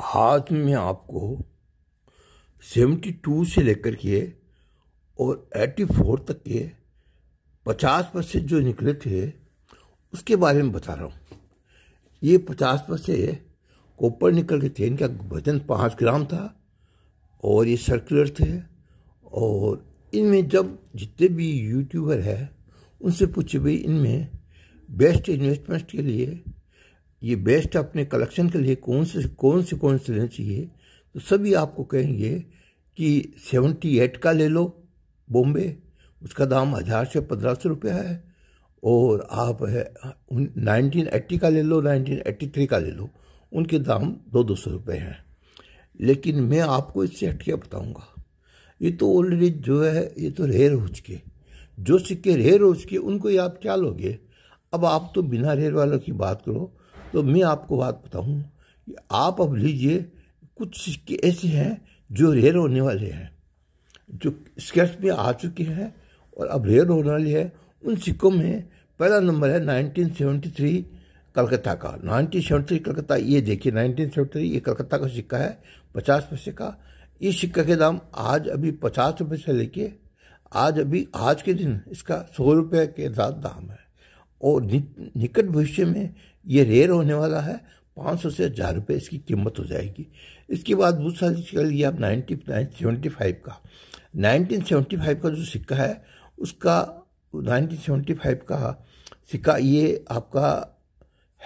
हाथ में आपको 72 से लेकर के और 84 तक के 50 परसेंट जो निकले थे उसके बारे में बता रहा हूँ ये 50 परसेंट कोपर निकल के थे इनका वजन पाँच ग्राम था और ये सर्कुलर थे और इनमें जब जितने भी यूट्यूबर है उनसे पूछे भाई इनमें बेस्ट इन्वेस्टमेंट के लिए ये बेस्ट अपने कलेक्शन के लिए कौन से कौन से कौन से लेना चाहिए तो सभी आपको कहेंगे कि सेवेंटी एट का ले लो बॉम्बे उसका दाम हज़ार से पंद्रह सौ रुपया है और आप है नाइनटीन एट्टी का ले लो नाइनटीन एट्टी थ्री का ले लो उनके दाम दो दो सौ रुपये हैं लेकिन मैं आपको इससे हटके बताऊंगा ये तो ऑलरेडी जो है ये तो रेयर हो चुके जो सिक्के रेयर हो चुके उनको आप क्या लोगे अब आप तो बिना रेयर वालों की बात करो तो मैं आपको बात बताऊं कि आप अब लीजिए कुछ सिक्के ऐसे हैं जो रेयर होने वाले हैं जो स्केच में आ चुके हैं और अब रेयर होने वाले हैं उन सिक्कों में पहला नंबर है 1973 कलकत्ता का 1973 कलकत्ता ये देखिए 1973 ये कलकत्ता का सिक्का है पचास पैसे का ये सिक्का के दाम आज अभी पचास रुपये से लेके आज अभी आज के दिन इसका सौ रुपये के साथ दाम है और निकट भविष्य में ये रेयर होने वाला है पाँच सौ से हज़ार रुपये इसकी कीमत हो जाएगी इसके बाद दूसरा कर लिया आप नाइनटी नाइन सेवेंटी फाइव का नाइनटीन सेवेंटी फाइव का जो सिक्का है उसका नाइनटीन सेवेंटी फाइव का सिक्का ये आपका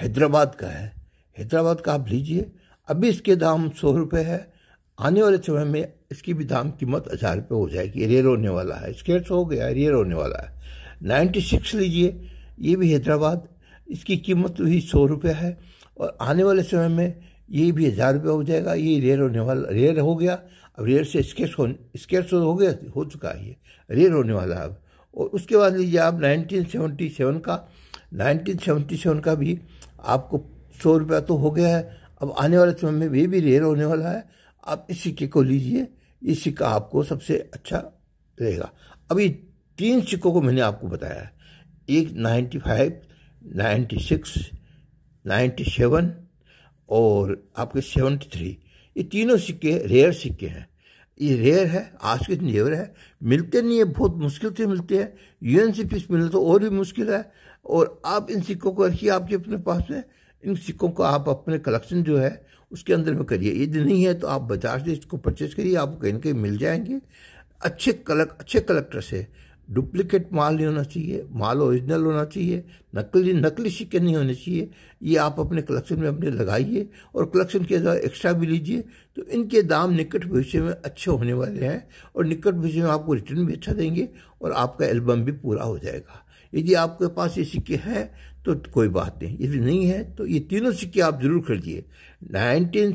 हैदराबाद का है हैदराबाद का आप लीजिए अभी इसके दाम सौ रुपये है आने वाले समय में इसकी भी दाम कीमत हज़ार रुपये हो जाएगी रेयर होने वाला है स्केट्स हो गया रेयर होने वाला है नाइन्टी सिक्स लीजिए ये भी हैदराबाद इसकी कीमत तो हुई सौ रुपये है और आने वाले समय में ये भी हज़ार रुपये हो जाएगा ये रेयर होने वाला रेयर हो गया अब रेयर से स्केस हो स्केस तो हो गया हो चुका है ये रेयर होने वाला अब और उसके बाद लीजिए आप 1977 का 1977 का भी आपको सौ रुपया तो हो गया है अब आने वाले समय में ये भी रेयर होने वाला है आप इस सिक्के को लीजिए ये सिक्का आपको सबसे अच्छा रहेगा अभी तीन सिक्कों को मैंने आपको बताया है एक ninety five ninety six ninety seven और आपके सेवेंटी थ्री ये तीनों सिक्के रेयर सिक्के हैं ये रेयर है आज के दिन रेयर है मिलते नहीं है बहुत मुश्किल से मिलते हैं यू एन से पीस मिलना तो और भी मुश्किल है और आप इन सिक्कों को रखिए आपके अपने पास में इन सिक्कों को आप अपने कलेक्शन जो है उसके अंदर में करिए यदि नहीं है तो आप बाजार से इसको परचेज करिए आपको कहीं ना कहीं मिल जाएंगे अच्छे कलेक्ट अच्छे कलेक्टर से डुप्लीकेट माल नहीं होना चाहिए माल ओरिजिनल होना चाहिए नकली नकली सिक्के नहीं होने चाहिए ये आप अपने कलेक्शन में अपने लगाइए और कलेक्शन के अलावा एक्स्ट्रा भी लीजिए तो इनके दाम निकट भविष्य में अच्छे होने वाले हैं और निकट भविष्य में आपको रिटर्न भी अच्छा देंगे और आपका एल्बम भी पूरा हो जाएगा यदि आपके पास ये सिक्के हैं तो कोई बात नहीं यदि नहीं है तो ये तीनों सिक्के आप ज़रूर खरीदिए नाइनटीन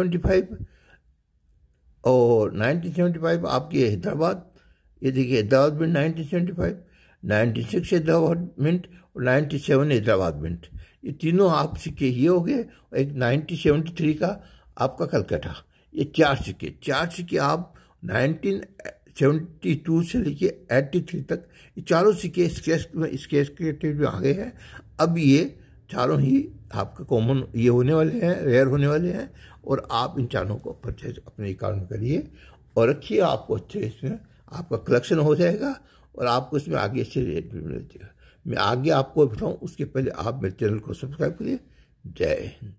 सेवेंटी और 1975 आपकी हैदराबाद ये देखिए Hyderabad mint nineteen seventy five ninety six Hyderabad mint और नाइन्टी सेवन हैदराबाद मिंट ये तीनों आप सिक्के ये हो गए और एक नाइन्टीन सेवेंटी थ्री का आपका कलकत्ता ये चार सिक्के चार सिक्के आप नाइनटीन सेवेंटी टू से लेके एट्टी थ्री तक ये चारों सिक्के स्केच में स्केच क्रिएटिव में आ गए हैं अब ये चारों ही आपका कॉमन ये होने वाले हैं रेयर होने वाले हैं और आप इन चारों को परचेज अपने अकाउंट में करिए और रखिए आपको अच्छे इसमें आपका कलेक्शन हो जाएगा और आपको इसमें आगे अच्छे रेट भी मिल जाएगा मैं आगे आपको बताऊँ उसके पहले आप मेरे चैनल को सब्सक्राइब करिए जय हिंद